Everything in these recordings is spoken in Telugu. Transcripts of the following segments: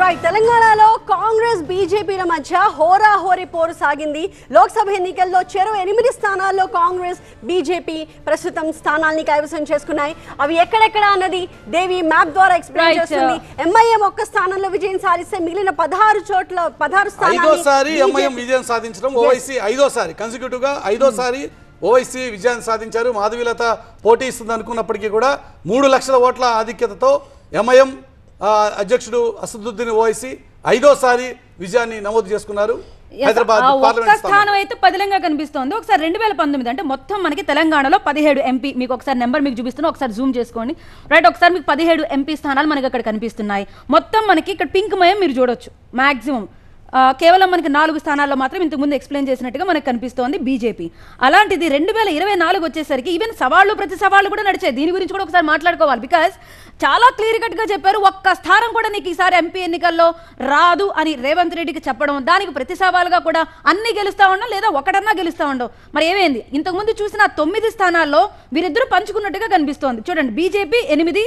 రైట్ తెలంగాణలో కాంగ్రెస్ బీజేపీల మధ్య హోరాహోరీ పోరు సాగింది లోక్సభ ఎన్నికల్లో చెరో ఎనిమిది స్థానాల్లో కాంగ్రెస్ బీజేపీ ప్రస్తుతం స్థానాల్ని కైవసం చేసుకున్నాయి అవి ఎక్కడెక్కడ అన్నది దేవి మ్యాప్ ద్వారా ఎక్స్ప్లెయిన్ చేస్తుంది ఎంఐఎం uh, ఒక్క స్థానంలో విజయం సాధిస్తే మిగిలిన పదహారు చోట్ల పదహారు స్థానాలు ఎంఐఎం విజయం సాధించడం ఓవైసీ ఐదోసారి కన్సిక్యూటివ్ గా ఐదోసారి ఓవైసీ విజయాన్ని సాధించారు మాధవీలత పోటీ ఇస్తుంది అనుకున్నప్పటికీ కూడా మూడు లక్షల ఓట్ల ఆధిక్యతతో ఎంఐఎం అధ్యక్షుడు అసదుద్దీన్ ఓవైసీ ఐదోసారి విజయాన్ని నమోదు చేసుకున్నారు హైదరాబాద్ స్థానం అయితే పదిలంగా కనిపిస్తోంది ఒకసారి రెండు వేల పంతొమ్మిది అంటే మొత్తం మనకి తెలంగాణలో పదిహేడు ఎంపీ మీకు ఒకసారి నెంబర్ మీకు చూపిస్తున్నా ఒకసారి జూమ్ చేసుకోండి రైట్ ఒకసారి మీకు పదిహేడు ఎంపీ స్థానాలు మనకి అక్కడ కనిపిస్తున్నాయి మొత్తం మనకి ఇక్కడ పింక్ మయం మీరు చూడొచ్చు మాక్సిమం కేవలం మనకి నాలుగు స్థానాల్లో మాత్రం ఇంతకుముందు ఎక్స్ప్లెయిన్ చేసినట్టుగా మనకు కనిపిస్తోంది బీజేపీ అలాంటిది రెండు వేల ఇరవై నాలుగు వచ్చేసరికి ఈవెన్ సవాళ్ళు ప్రతి సవాళ్ళు కూడా నడిచాయి దీని గురించి కూడా ఒకసారి మాట్లాడుకోవాలి బికాస్ చాలా క్లియర్ కట్గా చెప్పారు ఒక్క స్థానం కూడా నీకు ఈసారి ఎంపీ ఎన్నికల్లో రాదు అని రేవంత్ రెడ్డికి చెప్పడం దానికి ప్రతి సవాలుగా కూడా అన్ని గెలుస్తా ఉండవు లేదా ఒకటన్నా గెలుస్తా ఉండవు మరి ఏమైంది ఇంతకుముందు చూసిన తొమ్మిది స్థానాల్లో వీరిద్దరు పంచుకున్నట్టుగా కనిపిస్తోంది చూడండి బీజేపీ ఎనిమిది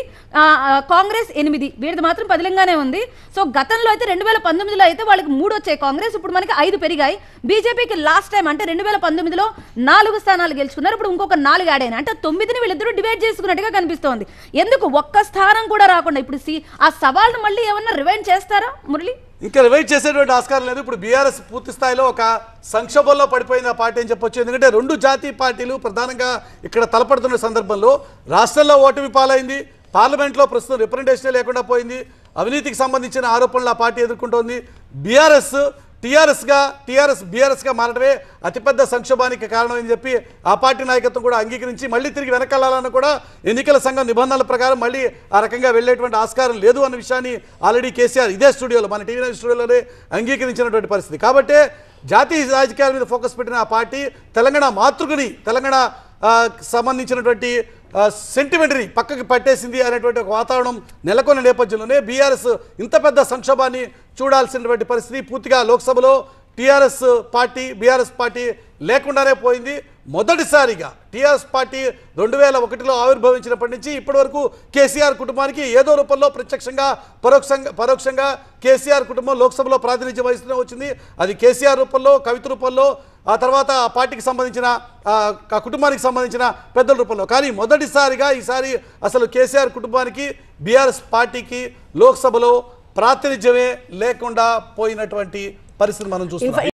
కాంగ్రెస్ ఎనిమిది వీరిది మాత్రం పదిలంగానే ఉంది సో గతంలో అయితే రెండు వేల పంతొమ్మిదిలో అయితే వాళ్ళకి మూడు మూడు వచ్చాయి కాంగ్రెస్ ఇప్పుడు మనకి ఐదు పెరిగాయి బీజేపీకి లాస్ట్ టైం అంటే రెండు వేల పంతొమ్మిదిలో నాలుగు స్థానాలు గెలుచుకున్నారు ఇప్పుడు ఇంకొక నాలుగు యాడైన అంటే తొమ్మిదిని వీళ్ళిద్దరూ డివైడ్ చేసుకున్నట్టుగా కనిపిస్తోంది ఎందుకు ఒక్క స్థానం కూడా రాకుండా ఇప్పుడు సి ఆ సవాల్ను మళ్ళీ ఏమన్నా రివైండ్ చేస్తారా మురళి ఇంకా రివైట్ చేసేటువంటి ఆస్కారం లేదు ఇప్పుడు బీఆర్ఎస్ పూర్తి స్థాయిలో ఒక సంక్షోభంలో పడిపోయింది ఆ పార్టీ అని చెప్పొచ్చు ఎందుకంటే రెండు జాతీయ పార్టీలు ప్రధానంగా ఇక్కడ తలపడుతున్న సందర్భంలో రాష్ట్రంలో ఓటమి పాలైంది పార్లమెంట్లో ప్రస్తుతం రిప్రజెంటేషన్ లేకుండా పోయింది అవినీతికి సంబంధించిన ఆరోపణలు ఆ పార్టీ ఎదుర్కొంటోంది బీఆర్ఎస్ టీఆర్ఎస్గా టీఆర్ఎస్ బీఆర్ఎస్గా మారడమే అతిపెద్ద సంక్షోభానికి కారణం అని చెప్పి ఆ పార్టీ నాయకత్వం కూడా అంగీకరించి మళ్ళీ తిరిగి వెనకాలని కూడా ఎన్నికల సంఘం నిబంధనల ప్రకారం మళ్ళీ ఆ రకంగా వెళ్ళేటువంటి ఆస్కారం లేదు అన్న విషయాన్ని ఆల్రెడీ కేసీఆర్ ఇదే స్టూడియోలో మన టీవీ స్టూడియోలోనే అంగీకరించినటువంటి పరిస్థితి కాబట్టి జాతీయ రాజకీయాల మీద ఫోకస్ పెట్టిన ఆ పార్టీ తెలంగాణ మాతృకుని తెలంగాణ సంబంధించినటువంటి సెంటిమెంటరీ పక్కకి పట్టేసింది అనేటువంటి ఒక వాతావరణం నెలకొన్న నేపథ్యంలోనే బీఆర్ఎస్ ఇంత పెద్ద సంక్షోభాన్ని చూడాల్సినటువంటి పరిస్థితి పూర్తిగా లోక్సభలో టీఆర్ఎస్ పార్టీ బీఆర్ఎస్ పార్టీ లేకుండానే పోయింది మొదటిసారిగా టీఆర్ఎస్ పార్టీ రెండు వేల ఒకటిలో ఆవిర్భవించినప్పటి నుంచి ఇప్పటి వరకు కేసీఆర్ కుటుంబానికి ఏదో రూపంలో ప్రత్యక్షంగా పరోక్షంగా పరోక్షంగా కేసీఆర్ కుటుంబం లోక్సభలో ప్రాతినిధ్యం వహిస్తూనే వచ్చింది అది కేసీఆర్ రూపంలో కవిత రూపంలో ఆ తర్వాత ఆ పార్టీకి సంబంధించిన ఆ కుటుంబానికి సంబంధించిన పెద్దల రూపంలో కానీ మొదటిసారిగా ఈసారి అసలు కేసీఆర్ కుటుంబానికి బీఆర్ఎస్ పార్టీకి లోక్సభలో ప్రాతినిధ్యమే లేకుండా పోయినటువంటి పరిస్థితి మనం చూస్తున్నాం